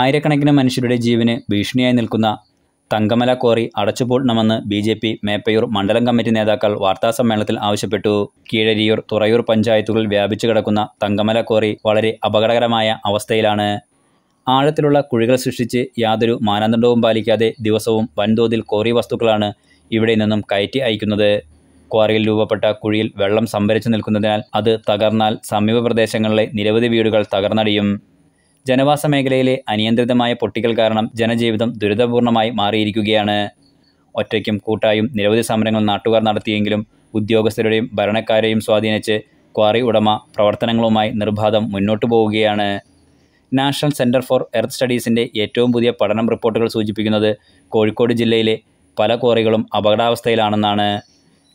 ആയിരക്കണക്കിന് മനുഷ്യരുടെ ജീവന് ഭീഷണിയായി നിൽക്കുന്ന തങ്കമല കോറി അടച്ചുപൂട്ടണമെന്ന് ബി ജെ പി മേപ്പയൂർ മണ്ഡലം കമ്മിറ്റി നേതാക്കൾ വാർത്താസമ്മേളനത്തിൽ ആവശ്യപ്പെട്ടു കീഴരിയൂർ തുറയൂർ പഞ്ചായത്തുകൾ വ്യാപിച്ചു കിടക്കുന്ന തങ്കമല കോറി വളരെ അപകടകരമായ അവസ്ഥയിലാണ് ആഴത്തിലുള്ള കുഴികൾ സൃഷ്ടിച്ച് യാതൊരു മാനദണ്ഡവും പാലിക്കാതെ ദിവസവും വൻതോതിൽ കോറി വസ്തുക്കളാണ് ഇവിടെ നിന്നും കയറ്റി അയക്കുന്നത് ക്വാറിയിൽ രൂപപ്പെട്ട കുഴിയിൽ വെള്ളം സംഭരിച്ചു നിൽക്കുന്നതിനാൽ അത് തകർന്നാൽ സമീപ പ്രദേശങ്ങളിലെ നിരവധി വീടുകൾ തകർന്നടിയും ജനവാസ മേഖലയിലെ അനിയന്ത്രിതമായ പൊട്ടിക്കൽ കാരണം ജനജീവിതം ദുരിതപൂർണമായി മാറിയിരിക്കുകയാണ് ഒറ്റയ്ക്കും കൂട്ടായും നിരവധി സമരങ്ങൾ നാട്ടുകാർ നടത്തിയെങ്കിലും ഉദ്യോഗസ്ഥരുടെയും ഭരണക്കാരെയും സ്വാധീനിച്ച് ക്വാറി ഉടമ പ്രവർത്തനങ്ങളുമായി നിർബാധം മുന്നോട്ടു പോവുകയാണ് നാഷണൽ സെൻറ്റർ ഫോർ എർത്ത് സ്റ്റഡീസിൻ്റെ ഏറ്റവും പുതിയ പഠനം റിപ്പോർട്ടുകൾ സൂചിപ്പിക്കുന്നത് കോഴിക്കോട് ജില്ലയിലെ പല ക്വാറികളും അപകടാവസ്ഥയിലാണെന്നാണ്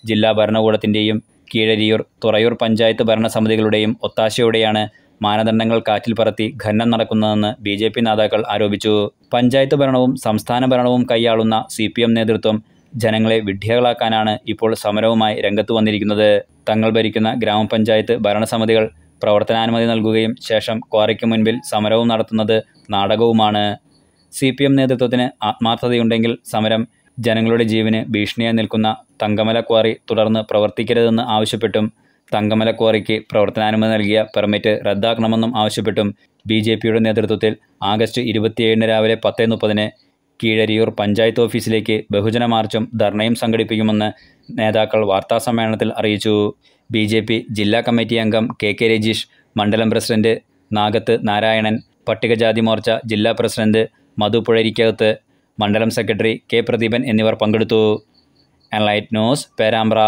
ജില്ലാ ഭരണകൂടത്തിൻ്റെയും കീഴരിയൂർ തുറയൂർ പഞ്ചായത്ത് ഭരണസമിതികളുടെയും ഒത്താശയോടെയാണ് മാനദണ്ഡങ്ങൾ കാറ്റിൽ പറത്തി ഖനനം നടക്കുന്നതെന്ന് ബി ജെ പി നേതാക്കൾ ആരോപിച്ചു പഞ്ചായത്ത് ഭരണവും സംസ്ഥാന ഭരണവും കൈയാളുന്ന സി പി എം നേതൃത്വം ജനങ്ങളെ വിഡ്ഢികളാക്കാനാണ് ഇപ്പോൾ സമരവുമായി രംഗത്ത് വന്നിരിക്കുന്നത് തങ്ങൾ ഭരിക്കുന്ന ഗ്രാമപഞ്ചായത്ത് ഭരണസമിതികൾ പ്രവർത്തനാനുമതി നൽകുകയും ശേഷം ക്വാറിക്ക് മുൻപിൽ സമരവും നടത്തുന്നത് നാടകവുമാണ് സി പി എം നേതൃത്വത്തിന് ആത്മാർത്ഥതയുണ്ടെങ്കിൽ സമരം ജനങ്ങളുടെ ജീവന് ഭീഷണിയായി നിൽക്കുന്ന തങ്കമല ക്വാറി തുടർന്ന് പ്രവർത്തിക്കരുതെന്ന് ആവശ്യപ്പെട്ടും തങ്കമല ക്വാറിക്ക് പ്രവർത്തനാനുമതി നൽകിയ പെർമിറ്റ് റദ്ദാക്കണമെന്നും ആവശ്യപ്പെട്ടും ബി ജെ പിയുടെ നേതൃത്വത്തിൽ ആഗസ്റ്റ് ഇരുപത്തിയേഴിന് രാവിലെ പത്തേ മുപ്പതിന് കീഴരിയൂർ പഞ്ചായത്ത് ഓഫീസിലേക്ക് ബഹുജന മാർച്ചും ധർണയും സംഘടിപ്പിക്കുമെന്ന് നേതാക്കൾ വാർത്താസമ്മേളനത്തിൽ അറിയിച്ചു ബി ജെ പി ജില്ലാ കമ്മിറ്റി അംഗം കെ കെ രജീഷ് മണ്ഡലം പ്രസിഡന്റ് നാഗത്ത് നാരായണൻ പട്ടികജാതി മോർച്ച ജില്ലാ പ്രസിഡന്റ് മധു പുഴരിക്കകത്ത് മണ്ഡലം സെക്രട്ടറി കെ പ്രദീപൻ എന്നിവർ പങ്കെടുത്തു എൻലൈറ്റ് ന്യൂസ് പേരാമ്പ്ര